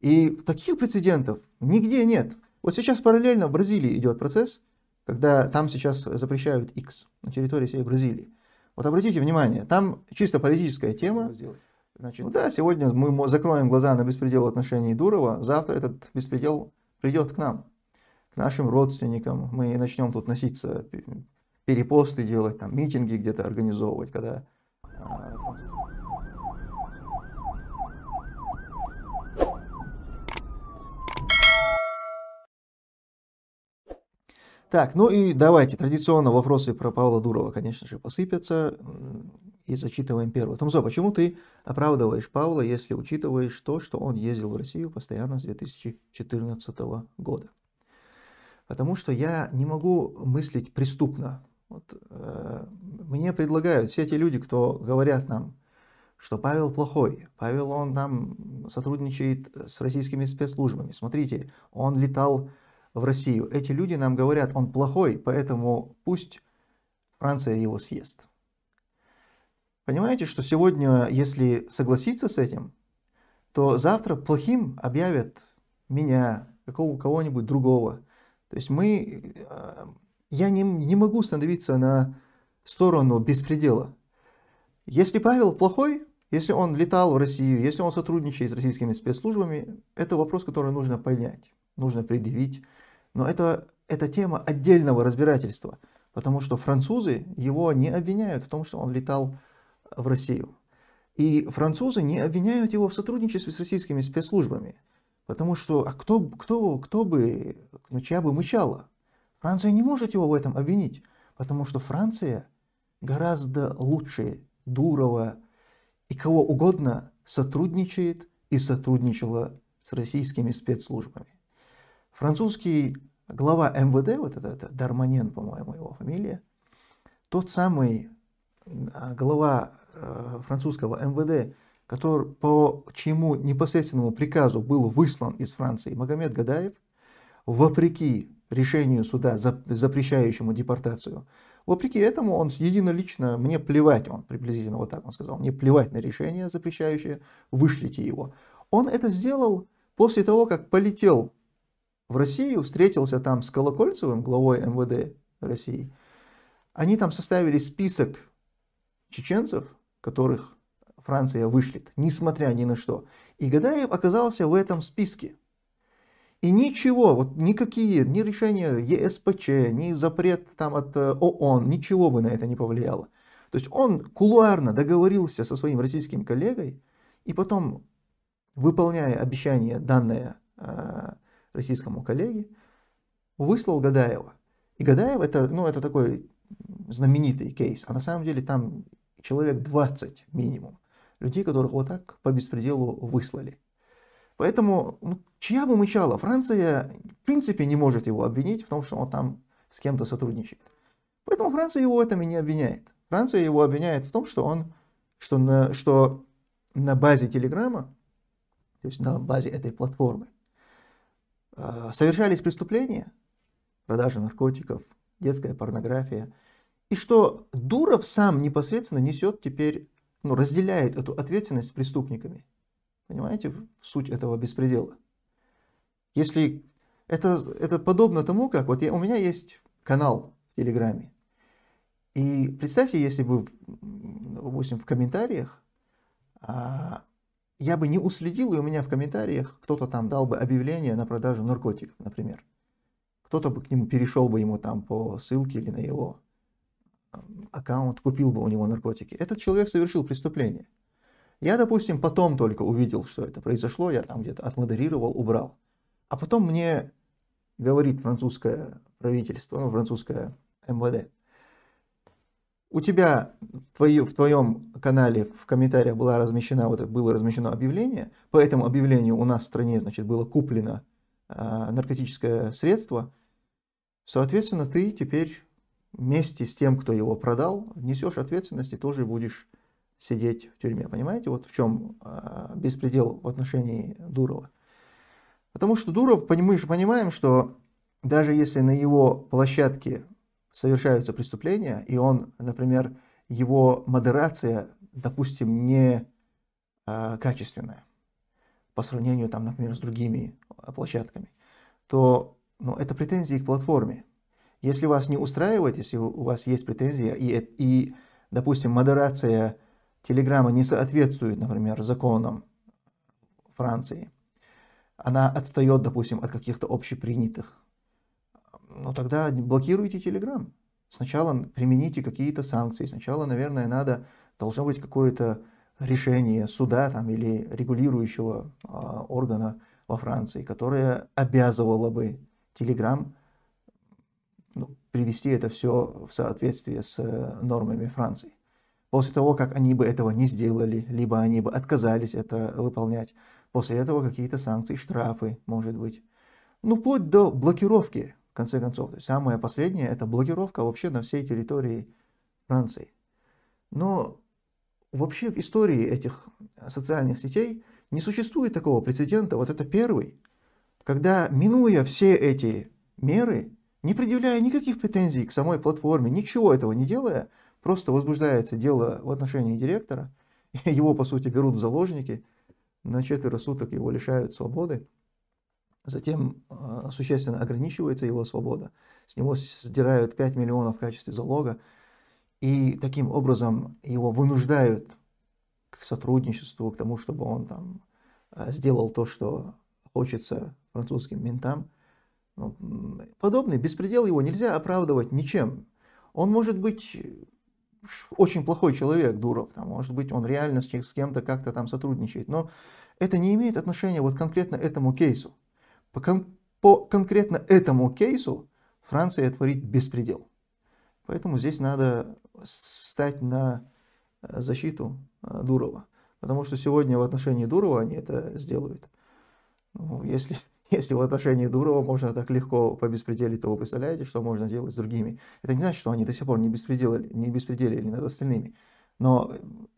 И таких прецедентов нигде нет. Вот сейчас параллельно в Бразилии идет процесс, когда там сейчас запрещают X на территории всей Бразилии. Вот обратите внимание, там чисто политическая тема. Значит, ну да, сегодня мы закроем глаза на беспредел в Дурова, завтра этот беспредел придет к нам, к нашим родственникам. Мы начнем тут носиться, перепосты делать, там, митинги где-то организовывать, когда... А, Так, ну и давайте, традиционно вопросы про Павла Дурова, конечно же, посыпятся. И зачитываем первый. Томзо, почему ты оправдываешь Павла, если учитываешь то, что он ездил в Россию постоянно с 2014 года? Потому что я не могу мыслить преступно. Вот, э, мне предлагают все эти люди, кто говорят нам, что Павел плохой, Павел он там сотрудничает с российскими спецслужбами. Смотрите, он летал в Россию. Эти люди нам говорят, он плохой, поэтому пусть Франция его съест. Понимаете, что сегодня, если согласиться с этим, то завтра плохим объявят меня, какого кого-нибудь другого. То есть мы, э, я не, не могу становиться на сторону беспредела. Если Павел плохой, если он летал в Россию, если он сотрудничает с российскими спецслужбами, это вопрос, который нужно понять, нужно предъявить. Но это, это тема отдельного разбирательства, потому что французы его не обвиняют в том, что он летал в Россию. И французы не обвиняют его в сотрудничестве с российскими спецслужбами, потому что а кто, кто, кто бы, ну, чья бы мычала? Франция не может его в этом обвинить, потому что Франция гораздо лучше Дурова и кого угодно сотрудничает и сотрудничала с российскими спецслужбами. Французский глава МВД, вот этот это Дарманен, по-моему, его фамилия, тот самый а, глава э, французского МВД, который, по чему непосредственному приказу был выслан из Франции Магомед Гадаев, вопреки решению суда, запрещающему депортацию, вопреки этому он единолично, мне плевать, он приблизительно вот так он сказал, мне плевать на решение запрещающее, вышлите его. Он это сделал после того, как полетел в Россию, встретился там с Колокольцевым, главой МВД России. Они там составили список чеченцев, которых Франция вышлет, несмотря ни на что. И Гадаев оказался в этом списке. И ничего, вот никакие, ни решения ЕСПЧ, ни запрет там от э, ООН, ничего бы на это не повлияло. То есть он кулуарно договорился со своим российским коллегой, и потом, выполняя обещание, данное э, российскому коллеге, выслал Гадаева. И Гадаев это, ну, это такой знаменитый кейс, а на самом деле там человек 20 минимум, людей, которых вот так по беспределу выслали. Поэтому, ну, чья бы мычала, Франция в принципе не может его обвинить в том, что он там с кем-то сотрудничает. Поэтому Франция его в этом и не обвиняет. Франция его обвиняет в том, что он, что на, что на базе Телеграма, то есть на базе этой платформы, Э, совершались преступления, продажа наркотиков, детская порнография, и что Дуров сам непосредственно несет теперь, ну, разделяет эту ответственность с преступниками. Понимаете суть этого беспредела? Если это, это подобно тому, как вот я, у меня есть канал в Телеграме, и представьте, если бы, допустим, в комментариях а, я бы не уследил, и у меня в комментариях кто-то там дал бы объявление на продажу наркотиков, например. Кто-то бы к нему перешел бы ему там по ссылке или на его эм, аккаунт, купил бы у него наркотики. Этот человек совершил преступление. Я, допустим, потом только увидел, что это произошло, я там где-то отмодерировал, убрал. А потом мне говорит французское правительство, ну, французское МВД, у тебя в твоем канале в комментариях было размещено, вот, было размещено объявление, по этому объявлению у нас в стране значит, было куплено а, наркотическое средство, соответственно, ты теперь вместе с тем, кто его продал, несешь ответственность и тоже будешь сидеть в тюрьме. Понимаете, вот в чем а, беспредел в отношении Дурова. Потому что Дуров, мы же понимаем, что даже если на его площадке совершаются преступления, и он, например, его модерация, допустим, не э, качественная по сравнению, там, например, с другими а, площадками, то ну, это претензии к платформе. Если вас не устраивает, если у вас есть претензия, и, и допустим, модерация Телеграма не соответствует, например, законам Франции, она отстает, допустим, от каких-то общепринятых ну тогда блокируйте Telegram. Сначала примените какие-то санкции, сначала, наверное, надо, должно быть какое-то решение суда там, или регулирующего а, органа во Франции, которое обязывало бы Telegram ну, привести это все в соответствие с э, нормами Франции. После того, как они бы этого не сделали, либо они бы отказались это выполнять, после этого какие-то санкции, штрафы, может быть. Ну, вплоть до блокировки конце концов. То есть самое последнее – это блокировка вообще на всей территории Франции. Но вообще в истории этих социальных сетей не существует такого прецедента. Вот это первый, когда, минуя все эти меры, не предъявляя никаких претензий к самой платформе, ничего этого не делая, просто возбуждается дело в отношении директора, его, по сути, берут в заложники, на четверо суток его лишают свободы, затем э, существенно ограничивается его свобода, с него сдирают 5 миллионов в качестве залога, и таким образом его вынуждают к сотрудничеству, к тому, чтобы он там э, сделал то, что хочется французским ментам. Ну, подобный беспредел его нельзя оправдывать ничем. Он может быть очень плохой человек, Дуров, там, может быть, он реально с кем-то как-то там сотрудничает, но это не имеет отношения вот конкретно этому кейсу. По, кон по конкретно этому кейсу Франция творит беспредел. Поэтому здесь надо встать на э, защиту э, Дурова. Потому что сегодня в отношении Дурова они это сделают. Ну, если, если в отношении Дурова можно так легко по побеспределить, то вы представляете, что можно делать с другими. Это не значит, что они до сих пор не беспределили, не беспределили над остальными. Но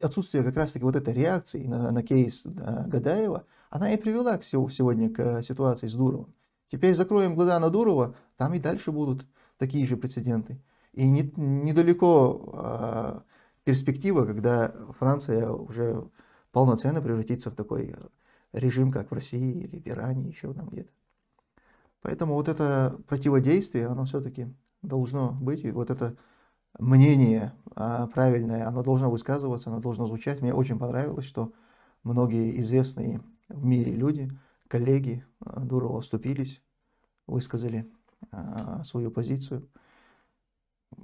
отсутствие как раз-таки вот этой реакции на, на кейс да, Гадаева, она и привела к сегодня к э, ситуации с Дуровым. Теперь закроем глаза на Дурова, там и дальше будут такие же прецеденты. И не, недалеко а, перспектива, когда Франция уже полноценно превратится в такой режим, как в России или в Иране, еще там где-то. Поэтому вот это противодействие, оно все-таки должно быть, и вот это мнение а, правильное, оно должно высказываться, оно должно звучать. Мне очень понравилось, что многие известные в мире люди, коллеги а, Дурова вступились, высказали а, свою позицию.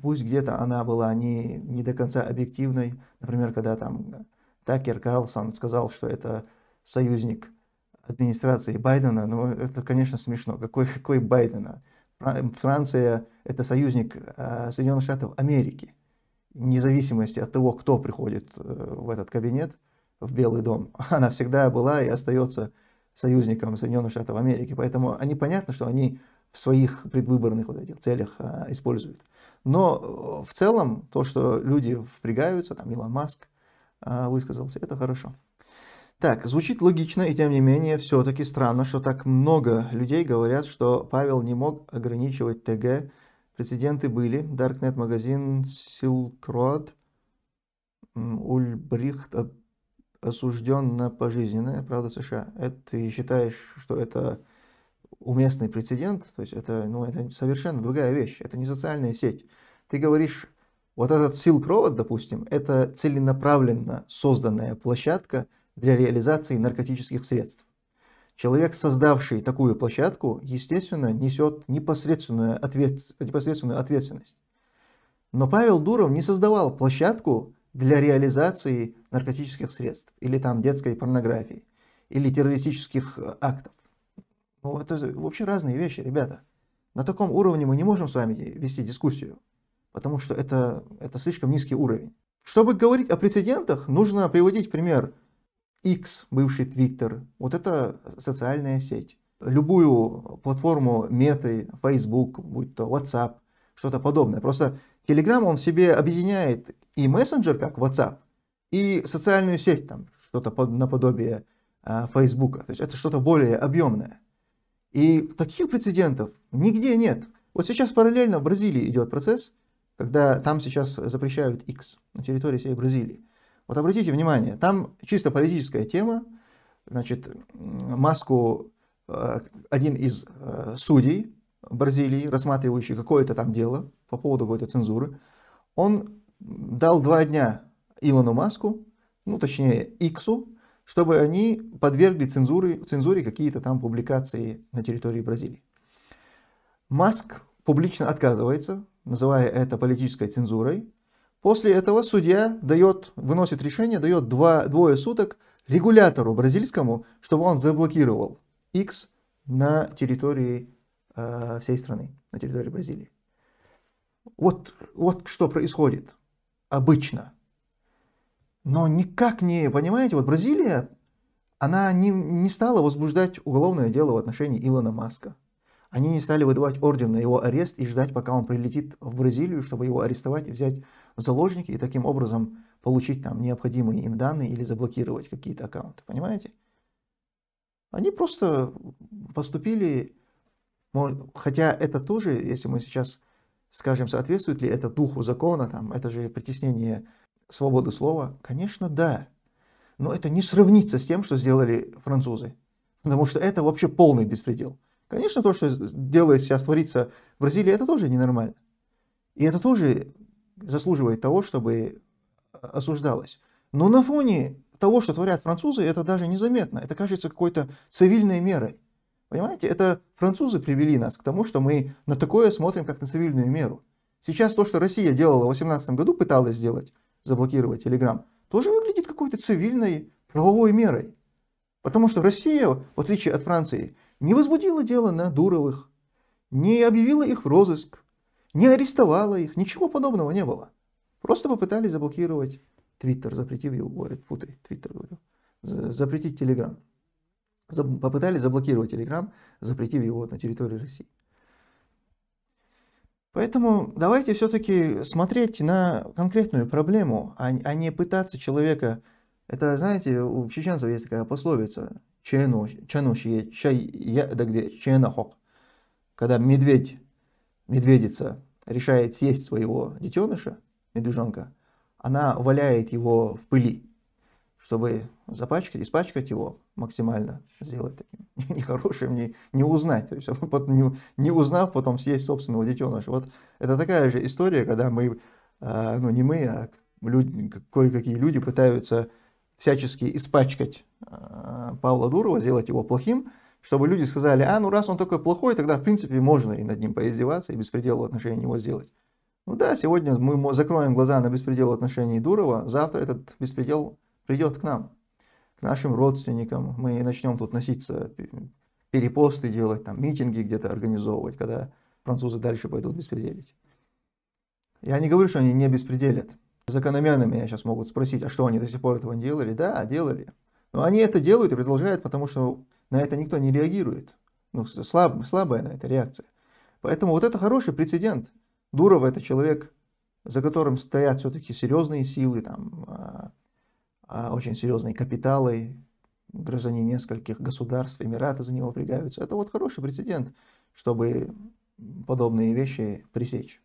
Пусть где-то она была не, не до конца объективной. Например, когда там Такер Карлсон сказал, что это союзник администрации Байдена, ну это, конечно, смешно. Какой, какой Байдена? Франция – это союзник э, Соединенных Штатов Америки. независимости от того, кто приходит э, в этот кабинет, в Белый дом, она всегда была и остается союзником Соединенных Штатов Америки. Поэтому они понятно, что они в своих предвыборных вот этих целях а, используют. Но в целом то, что люди впрягаются, там Илон Маск а, высказался, это хорошо. Так, звучит логично, и тем не менее, все-таки странно, что так много людей говорят, что Павел не мог ограничивать ТГ. Прецеденты были. Darknet магазин Silk Road. Ульбрихт осужден на пожизненное, правда, США. Это ты считаешь, что это уместный прецедент? То есть это, ну, это совершенно другая вещь. Это не социальная сеть. Ты говоришь, вот этот Silk Road, допустим, это целенаправленно созданная площадка – для реализации наркотических средств. Человек, создавший такую площадку, естественно, несет непосредственную, ответ... непосредственную ответственность. Но Павел Дуров не создавал площадку для реализации наркотических средств, или там детской порнографии, или террористических э, актов. Ну, это вообще разные вещи, ребята. На таком уровне мы не можем с вами вести дискуссию, потому что это, это слишком низкий уровень. Чтобы говорить о прецедентах, нужно приводить пример X, бывший Twitter, вот это социальная сеть. Любую платформу меты, Facebook, будь то WhatsApp, что-то подобное. Просто Telegram, он в себе объединяет и мессенджер, как WhatsApp, и социальную сеть, там что-то наподобие а, Facebook. То есть это что-то более объемное. И таких прецедентов нигде нет. Вот сейчас параллельно в Бразилии идет процесс, когда там сейчас запрещают X на территории всей Бразилии. Вот обратите внимание, там чисто политическая тема, значит, маску э, один из э, судей Бразилии, рассматривающий какое-то там дело по поводу какой-то цензуры, он дал два дня Илону Маску, ну точнее Иксу, чтобы они подвергли цензуре, цензуре какие-то там публикации на территории Бразилии. Маск публично отказывается, называя это политической цензурой, После этого судья дает, выносит решение, дает два, двое суток регулятору бразильскому, чтобы он заблокировал X на территории э, всей страны, на территории Бразилии. Вот, вот что происходит обычно. Но никак не, понимаете, вот Бразилия, она не, не стала возбуждать уголовное дело в отношении Илона Маска. Они не стали выдавать орден на его арест и ждать, пока он прилетит в Бразилию, чтобы его арестовать и взять в заложники и таким образом получить там необходимые им данные или заблокировать какие-то аккаунты, понимаете? Они просто поступили, хотя это тоже, если мы сейчас скажем, соответствует ли это духу закона, там, это же притеснение свободы слова, конечно, да. Но это не сравнится с тем, что сделали французы. Потому что это вообще полный беспредел. Конечно, то, что делает сейчас творится в Бразилии, это тоже ненормально. И это тоже заслуживает того, чтобы э, осуждалось. Но на фоне того, что творят французы, это даже незаметно. Это кажется какой-то цивильной мерой. Понимаете, это французы привели нас к тому, что мы на такое смотрим, как на цивильную меру. Сейчас то, что Россия делала в 2018 году, пыталась сделать, заблокировать Телеграм, тоже выглядит какой-то цивильной правовой мерой. Потому что Россия, в отличие от Франции, не возбудила дело на Дуровых, не объявила их в розыск, не арестовала их, ничего подобного не было. Просто попытались заблокировать Твиттер, запретив его, путай, Твиттер говорю, запретить Телеграм. Попытались заблокировать Телеграм, запретив его на территории России. Поэтому давайте все-таки смотреть на конкретную проблему, а, а не пытаться человека... Это, знаете, у чеченцев есть такая пословица «Чену, чену, чай, да где, чена хок». Когда медведь медведица решает съесть своего детеныша, медвежонка, она валяет его в пыли, чтобы запачкать, испачкать его максимально, сделать таким нехорошим, не, не узнать. То есть, не, не узнав, потом съесть собственного детеныша. Вот это такая же история, когда мы, а, ну не мы, а люди, кое-какие люди пытаются всячески испачкать а, Павла Дурова, сделать его плохим, чтобы люди сказали, а ну раз он такой плохой, тогда в принципе можно и над ним поиздеваться, и беспредел в отношении него сделать. Ну да, сегодня мы закроем глаза на беспредел в отношении Дурова, завтра этот беспредел придет к нам, к нашим родственникам. Мы начнем тут носиться, перепосты делать, там митинги где-то организовывать, когда французы дальше пойдут беспределить. Я не говорю, что они не беспределят. Закономерно меня сейчас могут спросить, а что они до сих пор этого не делали? Да, делали. Но они это делают и продолжают, потому что на это никто не реагирует. Ну, слаб, слабая на это реакция. Поэтому вот это хороший прецедент. Дуров это человек, за которым стоят все-таки серьезные силы, там, а, а, очень серьезные капиталы, граждане нескольких государств, Эмираты за него пригаются. Это вот хороший прецедент, чтобы подобные вещи пресечь.